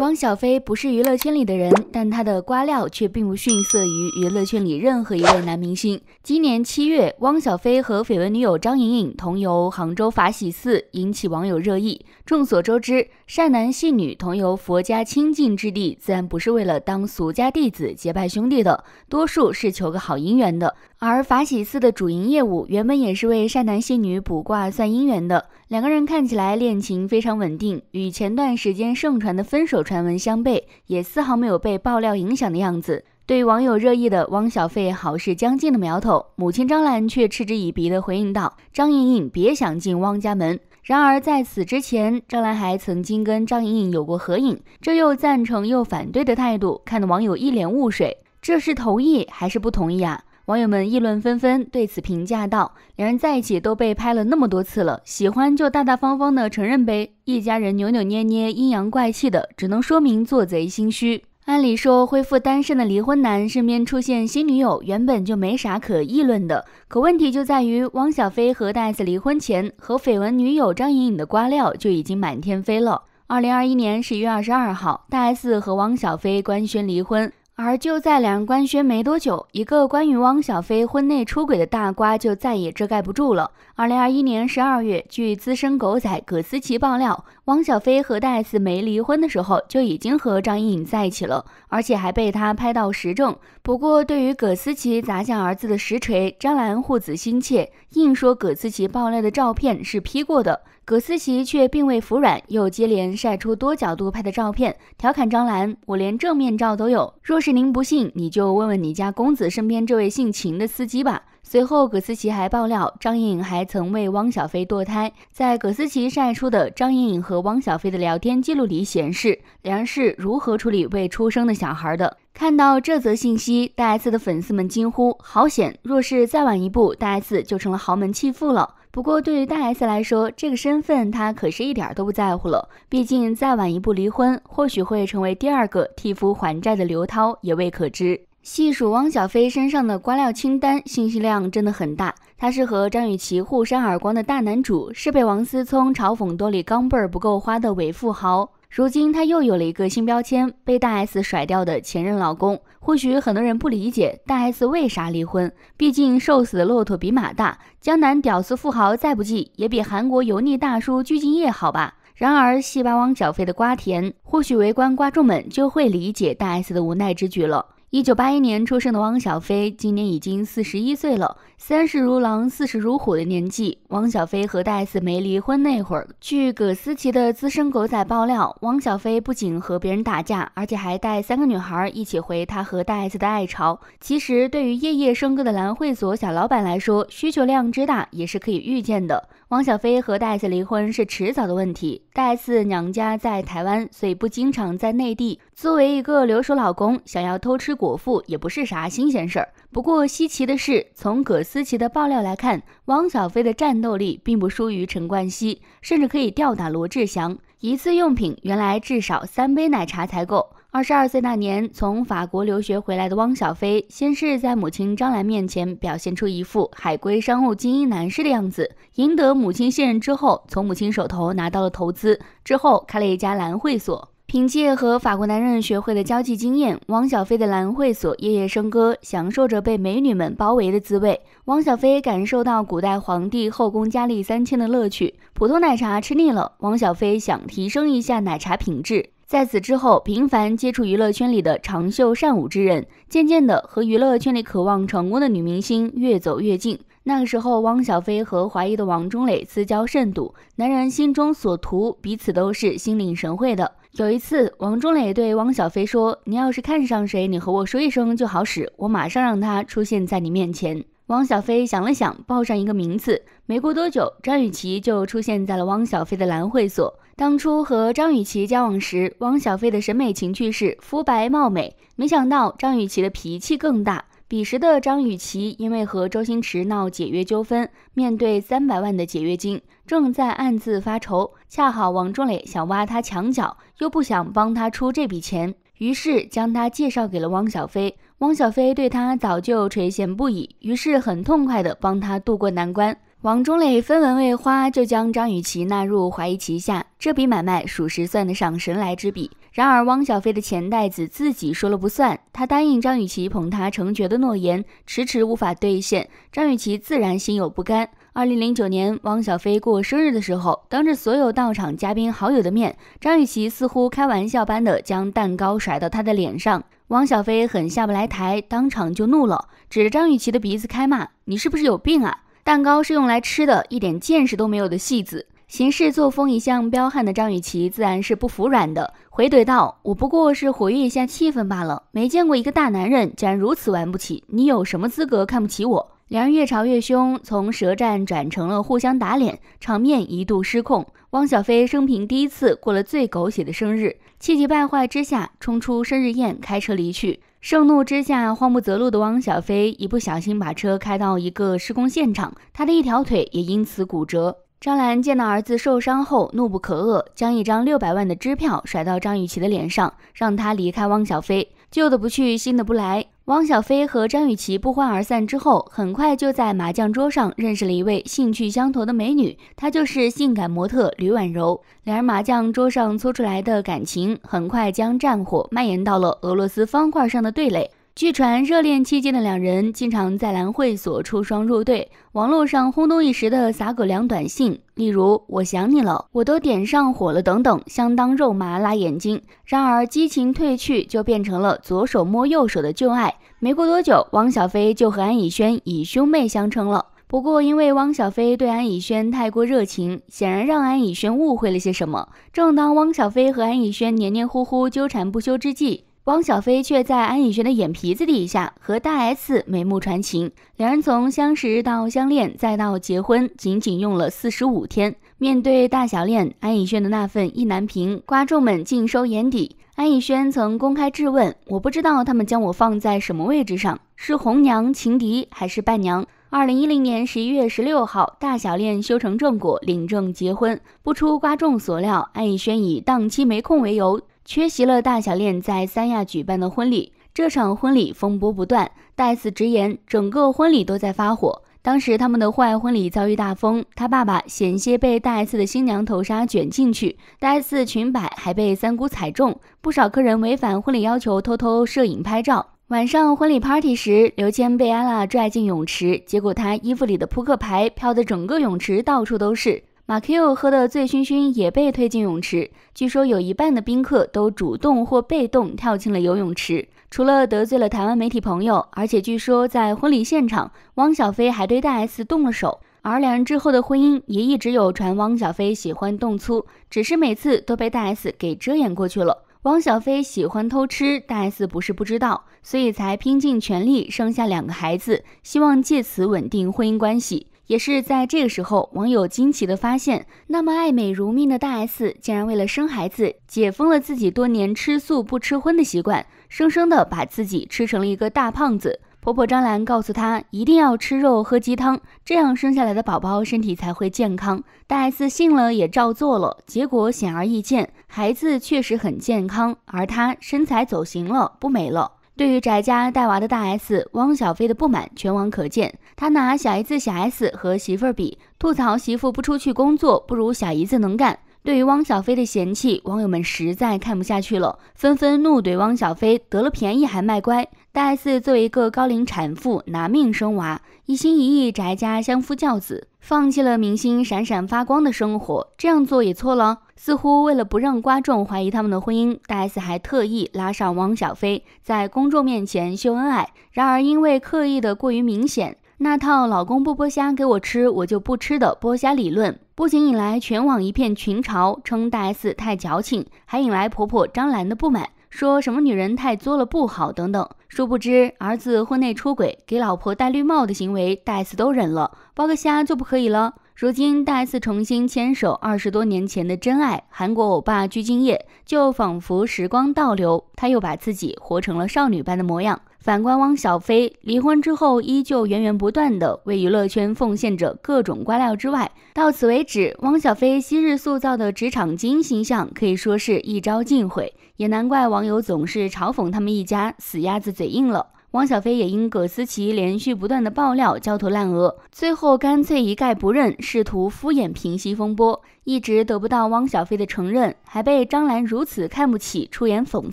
汪小菲不是娱乐圈里的人，但他的瓜料却并不逊色于娱乐圈里任何一位男明星。今年七月，汪小菲和绯闻女友张颖颖同游杭州法喜寺，引起网友热议。众所周知，善男信女同游佛家清净之地，自然不是为了当俗家弟子、结拜兄弟的，多数是求个好姻缘的。而法喜寺的主营业务原本也是为善男信女卜卦算姻缘的。两个人看起来恋情非常稳定，与前段时间盛传的分手传闻相悖，也丝毫没有被爆料影响的样子。对网友热议的汪小菲好事将近的苗头，母亲张兰却嗤之以鼻的回应道：“张莹莹，别想进汪家门。”然而在此之前，张兰还曾经跟张莹莹有过合影，这又赞成又反对的态度，看的网友一脸雾水：这是同意还是不同意啊？网友们议论纷纷，对此评价道：“两人在一起都被拍了那么多次了，喜欢就大大方方的承认呗。一家人扭扭捏捏、阴阳怪气的，只能说明做贼心虚。按理说，恢复单身的离婚男身边出现新女友，原本就没啥可议论的。可问题就在于，汪小菲和大 S 离婚前，和绯闻女友张颖颖的瓜料就已经满天飞了。二零二一年十一月二十二号，大 S 和汪小菲官宣离婚。”而就在两人官宣没多久，一个关于汪小菲婚内出轨的大瓜就再也遮盖不住了。二零二一年十二月，据资深狗仔葛思琪爆料，汪小菲和戴斯没离婚的时候就已经和张颖颖在一起了，而且还被他拍到实证。不过，对于葛思琪砸向儿子的实锤，张兰护子心切，硬说葛思琪爆料的照片是 P 过的。葛思琪却并未服软，又接连晒出多角度拍的照片，调侃张兰：“我连正面照都有。若是您不信，你就问问你家公子身边这位姓秦的司机吧。”随后，葛思琪还爆料，张颖颖还曾为汪小菲堕胎。在葛思琪晒出的张颖颖和汪小菲的聊天记录里显示，两人是如何处理未出生的小孩的。看到这则信息，大 S 的粉丝们惊呼：“好险！若是再晚一步，大 S 就成了豪门弃妇了。”不过，对于大 S 来说，这个身份她可是一点都不在乎了。毕竟，再晚一步离婚，或许会成为第二个替夫还债的刘涛，也未可知。细数汪小菲身上的瓜料清单，信息量真的很大。他是和张雨绮互扇耳光的大男主，是被王思聪嘲讽“兜里钢镚儿不够花”的伪富豪。如今他又有了一个新标签，被大 S 甩掉的前任老公。或许很多人不理解大 S 为啥离婚，毕竟瘦死的骆驼比马大，江南屌丝富豪再不济也比韩国油腻大叔鞠婧祎好吧。然而，细霸王缴费的瓜甜，或许围观观众们就会理解大 S 的无奈之举了。一九八一年出生的汪小菲，今年已经四十一岁了，三十如狼，四十如虎的年纪。汪小菲和戴斯没离婚那会儿，据葛思琪的资深狗仔爆料，汪小菲不仅和别人打架，而且还带三个女孩一起回他和戴斯的爱巢。其实，对于夜夜笙歌的蓝会所小老板来说，需求量之大也是可以预见的。汪小菲和戴斯离婚是迟早的问题。戴斯娘家在台湾，所以不经常在内地。作为一个留守老公，想要偷吃。果腹也不是啥新鲜事儿。不过稀奇的是，从葛思琪的爆料来看，汪小菲的战斗力并不输于陈冠希，甚至可以吊打罗志祥。一次用品原来至少三杯奶茶才够。二十二岁那年，从法国留学回来的汪小菲，先是在母亲张兰面前表现出一副海归商务精英男士的样子，赢得母亲信任之后，从母亲手头拿到了投资，之后开了一家蓝会所。凭借和法国男人学会的交际经验，汪小菲的蓝会所夜夜笙歌，享受着被美女们包围的滋味。汪小菲感受到古代皇帝后宫佳丽三千的乐趣。普通奶茶吃腻了，汪小菲想提升一下奶茶品质。在此之后，频繁接触娱乐圈里的长袖善舞之人，渐渐的和娱乐圈里渴望成功的女明星越走越近。那个时候，汪小菲和华裔的王中磊私交甚笃，男人心中所图，彼此都是心领神会的。有一次，王中磊对汪小菲说：“你要是看上谁，你和我说一声就好使，我马上让他出现在你面前。”汪小菲想了想，报上一个名字。没过多久，张雨绮就出现在了汪小菲的蓝会所。当初和张雨绮交往时，汪小菲的审美情趣是肤白貌美，没想到张雨绮的脾气更大。彼时的张雨绮因为和周星驰闹解约纠纷，面对三百万的解约金，正在暗自发愁。恰好王仲磊想挖他墙角，又不想帮他出这笔钱，于是将他介绍给了汪小菲。汪小菲对他早就垂涎不已，于是很痛快地帮他渡过难关。王中磊分文未花，就将张雨绮纳入怀疑旗下，这笔买卖属实算得上神来之笔。然而，汪小菲的钱袋子自己说了不算，他答应张雨绮捧他成角的诺言，迟迟无法兑现，张雨绮自然心有不甘。二零零九年，汪小菲过生日的时候，当着所有到场嘉宾好友的面，张雨绮似乎开玩笑般的将蛋糕甩到他的脸上，汪小菲很下不来台，当场就怒了，指着张雨绮的鼻子开骂：“你是不是有病啊？”蛋糕是用来吃的，一点见识都没有的戏子，行事作风一向彪悍的张雨绮自然是不服软的，回怼道：“我不过是活跃一下气氛罢了，没见过一个大男人竟然如此玩不起，你有什么资格看不起我？”两人越吵越凶，从舌战转成了互相打脸，场面一度失控。汪小菲生平第一次过了最狗血的生日，气急败坏之下冲出生日宴，开车离去。盛怒之下，慌不择路的汪小菲一不小心把车开到一个施工现场，他的一条腿也因此骨折。张兰见到儿子受伤后，怒不可遏，将一张六百万的支票甩到张雨绮的脸上，让他离开汪小菲，旧的不去，新的不来。汪小菲和张雨绮不欢而散之后，很快就在麻将桌上认识了一位兴趣相投的美女，她就是性感模特吕婉柔。两人麻将桌上搓出来的感情，很快将战火蔓延到了俄罗斯方块上的对垒。据传，热恋期间的两人经常在蓝会所出双入对。网络上轰动一时的撒狗粮短信，例如“我想你了”，“我都点上火了”等等，相当肉麻，拉眼睛。然而，激情褪去，就变成了左手摸右手的旧爱。没过多久，汪小菲就和安以轩以兄妹相称了。不过，因为汪小菲对安以轩太过热情，显然让安以轩误会了些什么。正当汪小菲和安以轩黏黏糊糊、纠缠不休之际，汪小菲却在安以轩的眼皮子底下和大 S 眉目传情，两人从相识到相恋再到结婚，仅仅用了四十五天。面对大小恋，安以轩的那份意难平，观众们尽收眼底。安以轩曾公开质问：“我不知道他们将我放在什么位置上，是红娘、情敌还是伴娘？”二零一零年十一月十六号，大小恋修成正果，领证结婚。不出瓜众所料，安以轩以档期没空为由。缺席了大小恋在三亚举办的婚礼，这场婚礼风波不断。戴斯直言，整个婚礼都在发火。当时他们的户外婚礼遭遇大风，他爸爸险些被戴斯的新娘头纱卷进去，戴斯裙摆还被三姑踩中。不少客人违反婚礼要求，偷偷摄影拍照。晚上婚礼 party 时，刘谦被阿娜拽进泳池，结果他衣服里的扑克牌飘得整个泳池到处都是。马 Q 喝的醉醺醺，也被推进泳池。据说有一半的宾客都主动或被动跳进了游泳池。除了得罪了台湾媒体朋友，而且据说在婚礼现场，汪小菲还对大 S 动了手。而两人之后的婚姻也一直有传汪小菲喜欢动粗，只是每次都被大 S 给遮掩过去了。汪小菲喜欢偷吃，大 S 不是不知道，所以才拼尽全力生下两个孩子，希望借此稳定婚姻关系。也是在这个时候，网友惊奇的发现，那么爱美如命的大 S，竟然为了生孩子，解封了自己多年吃素不吃荤的习惯，生生的把自己吃成了一个大胖子。婆婆张兰告诉她，一定要吃肉喝鸡汤，这样生下来的宝宝身体才会健康。大 S 信了也照做了，结果显而易见，孩子确实很健康，而她身材走形了，不美了。对于宅家带娃的大 S，汪小菲的不满，全网可见。他拿小姨子小 S 和媳妇儿比，吐槽媳妇不出去工作，不如小姨子能干。对于汪小菲的嫌弃，网友们实在看不下去了，纷纷怒怼汪小菲得了便宜还卖乖。大 S 作为一个高龄产妇，拿命生娃，一心一意宅家相夫教子，放弃了明星闪闪发光的生活，这样做也错了。似乎为了不让观众怀疑他们的婚姻，大 S 还特意拉上汪小菲在公众面前秀恩爱。然而因为刻意的过于明显，那套老公不剥虾给我吃，我就不吃的剥虾理论。不仅引来全网一片群嘲，称戴 S 太矫情，还引来婆婆张兰的不满，说什么女人太作了不好等等。殊不知，儿子婚内出轨，给老婆戴绿帽的行为，戴 S 都忍了，剥个虾就不可以了。如今再次重新牵手二十多年前的真爱，韩国欧巴鞠婧祎，就仿佛时光倒流，她又把自己活成了少女般的模样。反观汪小菲，离婚之后依旧源源不断的为娱乐圈奉献着各种瓜料。之外，到此为止，汪小菲昔日塑造的职场精英形象可以说是一招尽毁，也难怪网友总是嘲讽他们一家死鸭子嘴硬了。汪小菲也因葛思琪连续不断的爆料焦头烂额，最后干脆一概不认，试图敷衍平息风波。一直得不到汪小菲的承认，还被张兰如此看不起，出言讽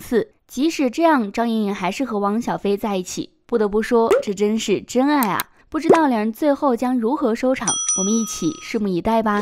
刺。即使这样，张莹颖还是和汪小菲在一起。不得不说，这真是真爱啊！不知道两人最后将如何收场，我们一起拭目以待吧。